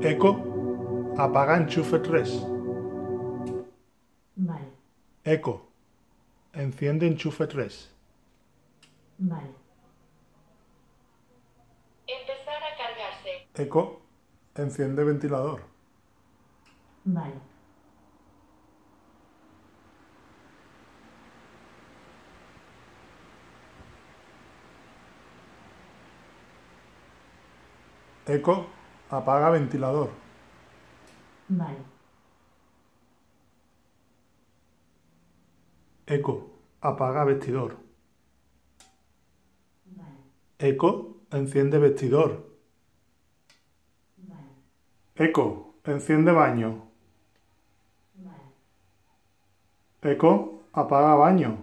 Eco, apaga enchufe 3. Vale. Eco, enciende enchufe 3. Vale. Empezar a cargarse. Eco, enciende ventilador. Vale. Eco, Apaga ventilador. Vale. Eco, apaga vestidor. Vale. Eco, enciende vestidor. Vale. Eco, enciende baño. Vale. Eco, apaga baño.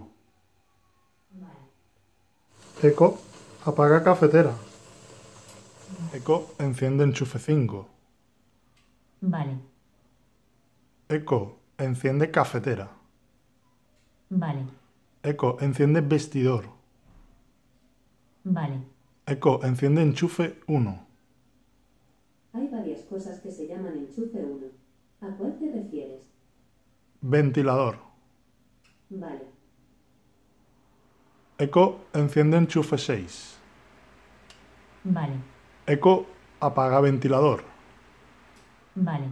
Eco, apaga cafetera. Eco, enciende enchufe 5. Vale. Eco, enciende cafetera. Vale. Eco, enciende vestidor. Vale. Eco, enciende enchufe 1. Hay varias cosas que se llaman enchufe 1. ¿A cuál te refieres? Ventilador. Vale. Eco, enciende enchufe 6. Vale. Eco, apaga ventilador. Vale.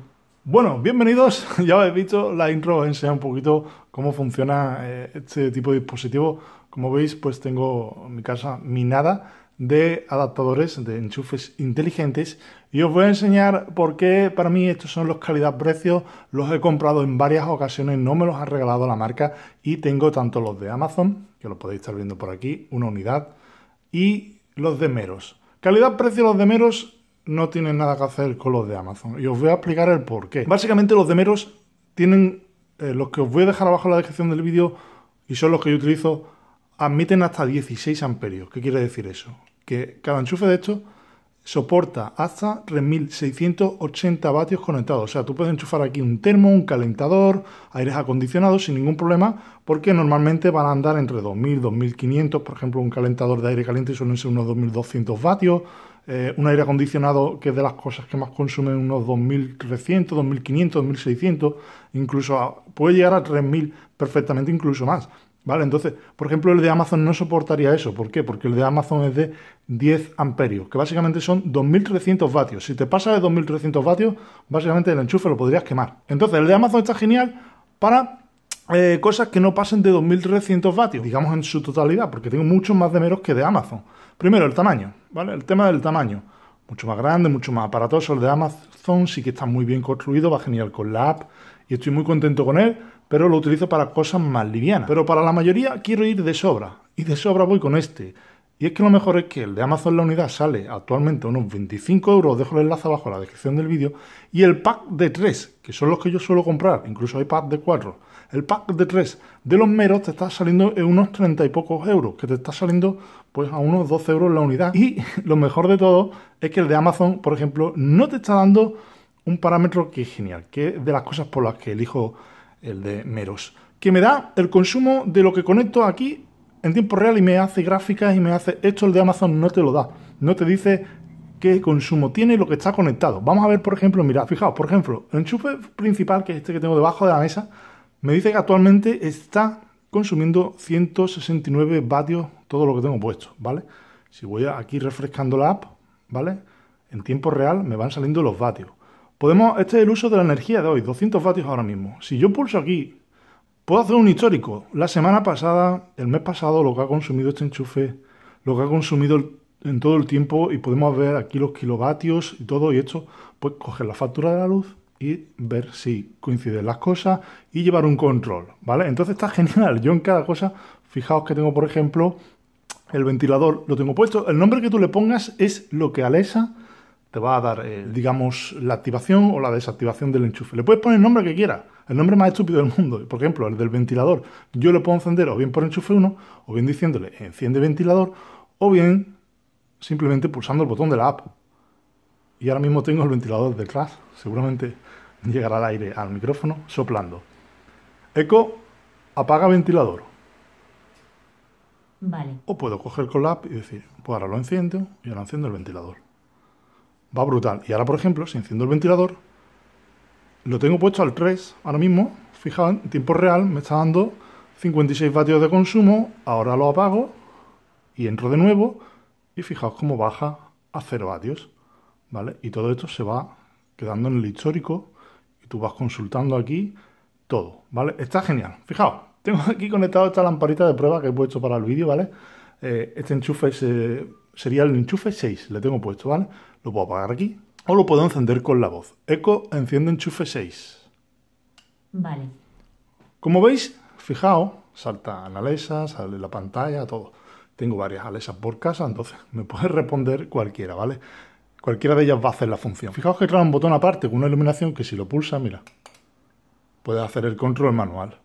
Bueno, bienvenidos. Ya habéis visto la intro, os un poquito cómo funciona eh, este tipo de dispositivo. Como veis, pues tengo en mi casa minada de adaptadores, de enchufes inteligentes y os voy a enseñar por qué para mí estos son los calidad-precio, los he comprado en varias ocasiones, no me los ha regalado la marca y tengo tanto los de Amazon, que lo podéis estar viendo por aquí, una unidad, y los de Meros. Calidad-precio, los demeros no tienen nada que hacer con los de Amazon. Y os voy a explicar el por qué. Básicamente los demeros tienen, eh, los que os voy a dejar abajo en la descripción del vídeo, y son los que yo utilizo, admiten hasta 16 amperios. ¿Qué quiere decir eso? Que cada enchufe de estos soporta hasta 3.680 vatios conectados. O sea, tú puedes enchufar aquí un termo, un calentador, aires acondicionados sin ningún problema, porque normalmente van a andar entre 2.000, 2.500, por ejemplo, un calentador de aire caliente suelen ser unos 2.200 vatios, eh, un aire acondicionado que es de las cosas que más consumen unos 2.300, 2.500, 2.600, incluso puede llegar a 3.000 perfectamente, incluso más. ¿Vale? Entonces, por ejemplo, el de Amazon no soportaría eso. ¿Por qué? Porque el de Amazon es de 10 amperios, que básicamente son 2.300 vatios. Si te pasa de 2.300 vatios, básicamente el enchufe lo podrías quemar. Entonces, el de Amazon está genial para eh, cosas que no pasen de 2.300 vatios, digamos en su totalidad, porque tengo muchos más de meros que de Amazon. Primero, el tamaño, ¿vale? El tema del tamaño. Mucho más grande, mucho más aparatoso. El de Amazon sí que está muy bien construido, va genial con la app y estoy muy contento con él pero lo utilizo para cosas más livianas. Pero para la mayoría quiero ir de sobra, y de sobra voy con este. Y es que lo mejor es que el de Amazon la unidad sale actualmente a unos 25 euros, dejo el enlace abajo en la descripción del vídeo, y el pack de 3, que son los que yo suelo comprar, incluso hay pack de 4, el pack de 3 de los meros te está saliendo en unos 30 y pocos euros, que te está saliendo pues a unos 12 euros la unidad. Y lo mejor de todo es que el de Amazon, por ejemplo, no te está dando un parámetro que es genial, que es de las cosas por las que elijo el de Meros, que me da el consumo de lo que conecto aquí en tiempo real y me hace gráficas y me hace... Esto el de Amazon no te lo da, no te dice qué consumo tiene lo que está conectado. Vamos a ver, por ejemplo, mira, fijaos, por ejemplo, el enchufe principal, que es este que tengo debajo de la mesa, me dice que actualmente está consumiendo 169 vatios todo lo que tengo puesto, ¿vale? Si voy aquí refrescando la app, ¿vale? En tiempo real me van saliendo los vatios. Podemos, este es el uso de la energía de hoy, 200 vatios ahora mismo. Si yo pulso aquí, puedo hacer un histórico. La semana pasada, el mes pasado, lo que ha consumido este enchufe, lo que ha consumido en todo el tiempo, y podemos ver aquí los kilovatios y todo, y esto, pues coger la factura de la luz y ver si coinciden las cosas y llevar un control, ¿vale? Entonces está genial. Yo en cada cosa, fijaos que tengo, por ejemplo, el ventilador, lo tengo puesto. El nombre que tú le pongas es lo que alesa te va a dar, eh, digamos, la activación o la desactivación del enchufe. Le puedes poner el nombre que quieras, el nombre más estúpido del mundo. Por ejemplo, el del ventilador. Yo lo puedo encender o bien por enchufe 1, o bien diciéndole enciende ventilador, o bien simplemente pulsando el botón de la app. Y ahora mismo tengo el ventilador detrás. Seguramente llegará el aire al micrófono soplando. Eco, apaga ventilador. Vale. O puedo coger con la app y decir, pues ahora lo enciendo y ahora enciendo el ventilador va brutal. Y ahora, por ejemplo, si enciendo el ventilador, lo tengo puesto al 3 ahora mismo, fijaos, en tiempo real me está dando 56 vatios de consumo, ahora lo apago y entro de nuevo y fijaos cómo baja a 0 vatios, ¿vale? Y todo esto se va quedando en el histórico y tú vas consultando aquí todo, ¿vale? Está genial, fijaos, tengo aquí conectado esta lamparita de prueba que he puesto para el vídeo, ¿vale? Eh, este enchufe es sería el enchufe 6. Le tengo puesto, ¿vale? Lo puedo apagar aquí. O lo puedo encender con la voz. Echo, enciende enchufe 6. Vale. Como veis, fijaos, salta analesas, sale la pantalla, todo. Tengo varias alesas por casa, entonces me puede responder cualquiera, ¿vale? Cualquiera de ellas va a hacer la función. Fijaos que trae un botón aparte con una iluminación que si lo pulsa, mira, puede hacer el control manual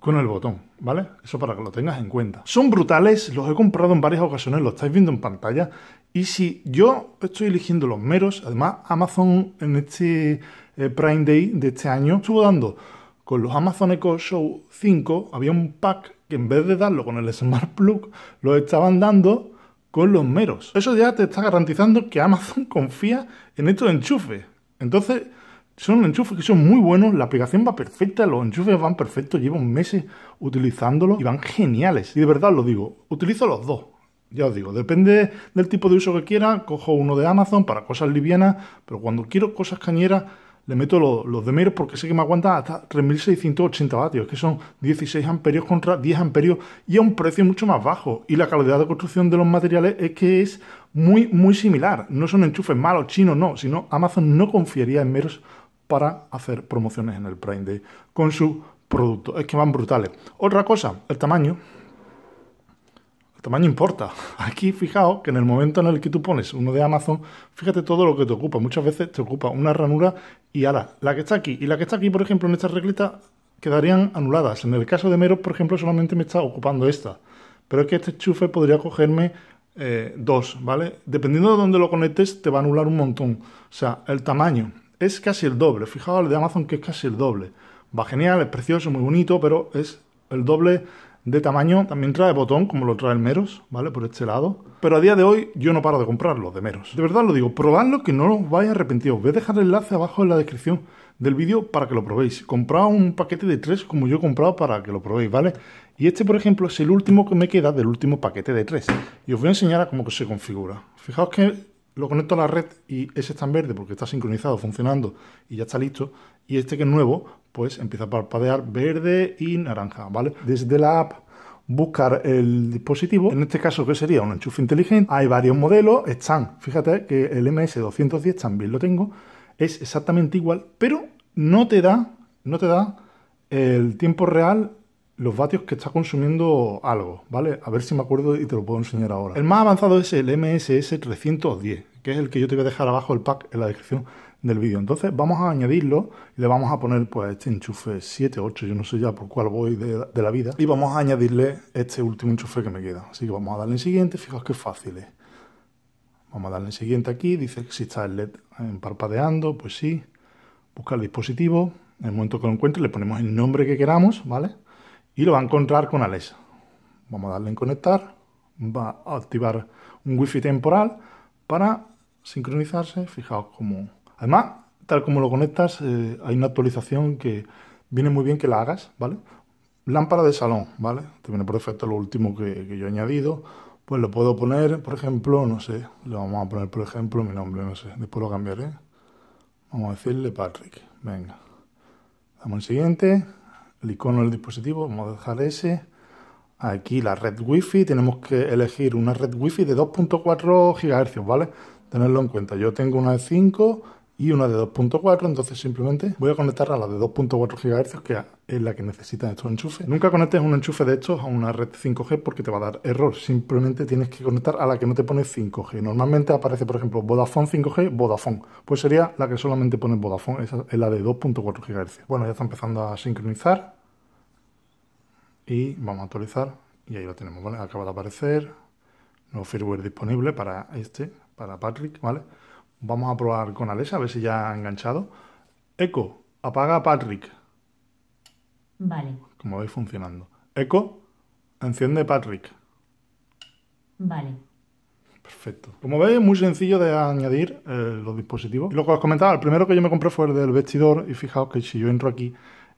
con el botón, ¿vale? Eso para que lo tengas en cuenta. Son brutales, los he comprado en varias ocasiones, lo estáis viendo en pantalla. Y si yo estoy eligiendo los meros, además Amazon en este eh, Prime Day de este año, estuvo dando con los Amazon Echo Show 5, había un pack que en vez de darlo con el Smart Plug, lo estaban dando con los meros. Eso ya te está garantizando que Amazon confía en estos enchufes. Entonces, son enchufes que son muy buenos, la aplicación va perfecta, los enchufes van perfectos, llevo meses utilizándolos y van geniales. Y de verdad lo digo, utilizo los dos. Ya os digo, depende del tipo de uso que quiera, cojo uno de Amazon para cosas livianas, pero cuando quiero cosas cañeras le meto los, de Meros porque sé que me aguanta hasta 3680 vatios, que son 16 amperios contra 10 amperios y a un precio mucho más bajo. Y la calidad de construcción de los materiales es que es muy, muy similar. No son enchufes malos chinos, no, sino Amazon no confiaría en Meros para hacer promociones en el Prime Day con su producto. Es que van brutales. Otra cosa, el tamaño. El tamaño importa. Aquí fijaos que en el momento en el que tú pones uno de Amazon, fíjate todo lo que te ocupa. Muchas veces te ocupa una ranura y ala, la que está aquí y la que está aquí, por ejemplo, en esta reglita quedarían anuladas. En el caso de Meros, por ejemplo, solamente me está ocupando esta. Pero es que este enchufe podría cogerme eh, dos, ¿vale? Dependiendo de dónde lo conectes, te va a anular un montón. O sea, el tamaño es casi el doble. Fijaos el de Amazon que es casi el doble. Va genial, es precioso, muy bonito, pero es el doble de tamaño. También trae botón, como lo trae el Meros, ¿vale? Por este lado. Pero a día de hoy yo no paro de comprarlo de Meros. De verdad lo digo, probadlo que no os vais a arrepentir. Os voy a dejar el enlace abajo en la descripción del vídeo para que lo probéis. Comprad un paquete de tres como yo he comprado para que lo probéis, ¿vale? Y este, por ejemplo, es el último que me queda del último paquete de tres. Y os voy a enseñar a cómo se configura. Fijaos que lo conecto a la red y ese está en verde porque está sincronizado, funcionando y ya está listo. Y este que es nuevo, pues empieza a parpadear verde y naranja, ¿vale? Desde la app buscar el dispositivo, en este caso que sería un enchufe inteligente, hay varios modelos, están, fíjate que el MS210 también lo tengo, es exactamente igual, pero no te da, no te da el tiempo real los vatios que está consumiendo algo, ¿vale? A ver si me acuerdo y te lo puedo enseñar ahora. El más avanzado es el MSS 310, que es el que yo te voy a dejar abajo el pack en la descripción del vídeo. Entonces vamos a añadirlo y le vamos a poner pues este enchufe 7, 8, yo no sé ya por cuál voy de, la vida. Y vamos a añadirle este último enchufe que me queda. Así que vamos a darle en siguiente, fijaos qué fácil es. Vamos a darle en siguiente aquí, dice que si está el LED parpadeando, pues sí. Busca el dispositivo, en el momento que lo encuentre le ponemos el nombre que queramos, ¿vale? y lo va a encontrar con Alexa. Vamos a darle en conectar, va a activar un wifi temporal para sincronizarse. Fijaos cómo... Además, tal como lo conectas, eh, hay una actualización que viene muy bien que la hagas, ¿vale? Lámpara de salón, ¿vale? Te viene por defecto lo último que, que yo he añadido. Pues lo puedo poner, por ejemplo, no sé, le vamos a poner, por ejemplo, mi nombre, no sé, después lo cambiaré. Vamos a decirle Patrick, venga. Damos el siguiente, el icono del dispositivo, vamos a dejar ese. Aquí la red wifi, tenemos que elegir una red wifi de 2.4 GHz, ¿vale? Tenerlo en cuenta. Yo tengo una de 5 y una de 2.4, entonces simplemente voy a conectar a la de 2.4 GHz que es la que necesitan estos enchufes. Nunca conectes un enchufe de estos a una red 5G porque te va a dar error, simplemente tienes que conectar a la que no te pone 5G. Normalmente aparece, por ejemplo, Vodafone 5G, Vodafone, pues sería la que solamente pone Vodafone, esa es la de 2.4 GHz. Bueno, ya está empezando a sincronizar y vamos a actualizar y ahí lo tenemos, ¿vale? Acaba de aparecer, nuevo firmware disponible para este, para Patrick, ¿vale? Vamos a probar con Alesa, a ver si ya ha enganchado. Eco, apaga Patrick. Vale. Como veis funcionando. Eco, enciende Patrick. Vale. Perfecto. Como veis, muy sencillo de añadir eh, los dispositivos. Y lo que os comentaba, el primero que yo me compré fue el del vestidor. Y fijaos que si yo entro aquí,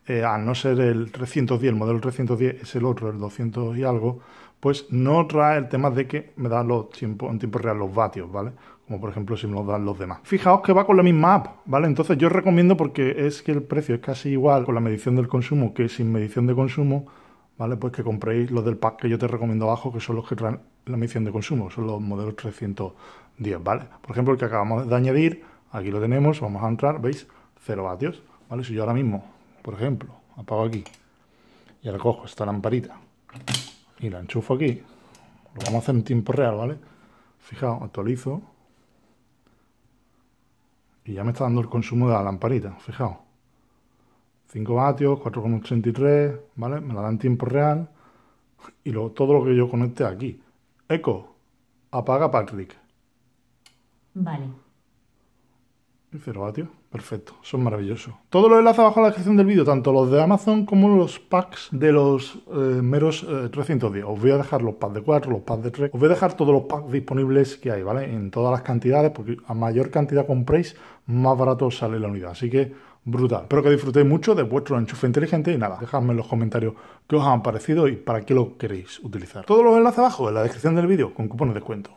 eh, al no ser el 310, el modelo 310 es el otro, el 200 y algo, pues no trae el tema de que me da los en tiempo real los vatios, ¿vale? como por ejemplo si nos dan los demás. Fijaos que va con la misma app, ¿vale? Entonces yo recomiendo porque es que el precio es casi igual con la medición del consumo que sin medición de consumo, ¿vale? Pues que compréis los del pack que yo te recomiendo abajo, que son los que traen la medición de consumo, son los modelos 310, ¿vale? Por ejemplo, el que acabamos de añadir, aquí lo tenemos, vamos a entrar, ¿veis? 0 vatios, ¿vale? Si yo ahora mismo, por ejemplo, apago aquí y ahora cojo esta lamparita y la enchufo aquí, lo vamos a hacer en tiempo real, ¿vale? Fijaos, actualizo, y ya me está dando el consumo de la lamparita, fijaos. 5 vatios, 4,83, ¿vale? Me la dan tiempo real. Y luego todo lo que yo conecte aquí. Eco, apaga Patrick. Vale. Y 0 vatios. Perfecto, son maravillosos. Todos los enlaces abajo en la descripción del vídeo, tanto los de Amazon como los packs de los eh, meros 310. Eh, os voy a dejar los packs de 4, los packs de 3. Os voy a dejar todos los packs disponibles que hay, ¿vale? En todas las cantidades, porque a mayor cantidad compréis, más barato sale la unidad. Así que brutal. Espero que disfrutéis mucho de vuestro enchufe inteligente y nada, dejadme en los comentarios qué os han parecido y para qué lo queréis utilizar. Todos los enlaces abajo en la descripción del vídeo con cupones de descuento.